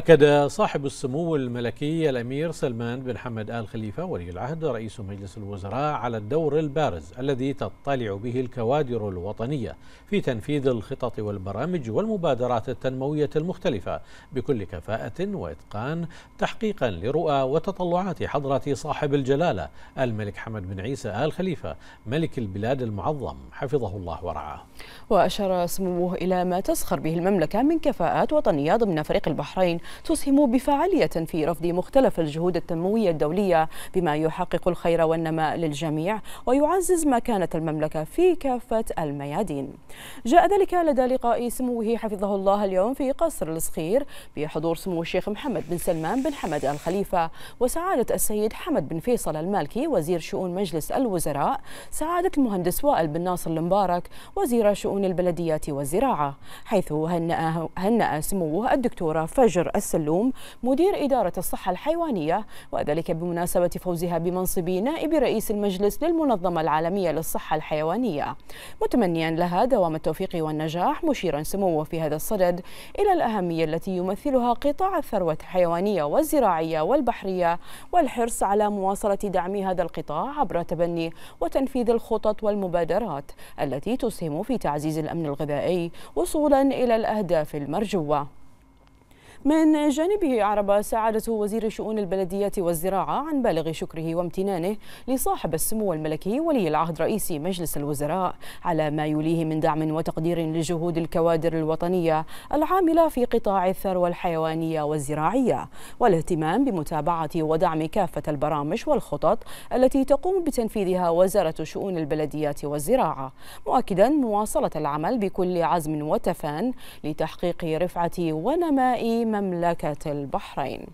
أكد صاحب السمو الملكي الأمير سلمان بن حمد آل خليفة ولي العهد رئيس مجلس الوزراء على الدور البارز الذي تطلع به الكوادر الوطنية في تنفيذ الخطط والبرامج والمبادرات التنموية المختلفة بكل كفاءة وإتقان تحقيقا لرؤى وتطلعات حضرة صاحب الجلالة الملك حمد بن عيسى آل خليفة ملك البلاد المعظم حفظه الله ورعاه وأشار سموه إلى ما تسخر به المملكة من كفاءات وطنية ضمن فريق البحرين تسهم بفاعلية في رفض مختلف الجهود التنموية الدولية بما يحقق الخير والنماء للجميع ويعزز مكانة المملكة في كافة الميادين جاء ذلك لدى لقاء سموه حفظه الله اليوم في قصر الصخير بحضور سمو الشيخ محمد بن سلمان بن حمد الخليفة وسعادة السيد حمد بن فيصل المالكي وزير شؤون مجلس الوزراء سعادة المهندس وائل بن ناصر المبارك وزير شؤون البلديات والزراعة حيث هنأ, هنأ سموه الدكتورة فجر السلوم مدير إدارة الصحة الحيوانية وذلك بمناسبة فوزها بمنصب نائب رئيس المجلس للمنظمة العالمية للصحة الحيوانية متمنيا لها دوام التوفيق والنجاح مشيرا سموه في هذا الصدد إلى الأهمية التي يمثلها قطاع الثروة الحيوانية والزراعية والبحرية والحرص على مواصلة دعم هذا القطاع عبر تبني وتنفيذ الخطط والمبادرات التي تسهم في تعزيز الأمن الغذائي وصولا إلى الأهداف المرجوة من جانبه أعرب سعادة وزير شؤون البلدية والزراعة عن بالغ شكره وامتنانه لصاحب السمو الملكي ولي العهد رئيس مجلس الوزراء على ما يوليه من دعم وتقدير لجهود الكوادر الوطنية العاملة في قطاع الثروة الحيوانية والزراعية والاهتمام بمتابعة ودعم كافة البرامج والخطط التي تقوم بتنفيذها وزارة شؤون البلديات والزراعة مؤكدا مواصلة العمل بكل عزم وتفان لتحقيق رفعة ونماء مملكة البحرين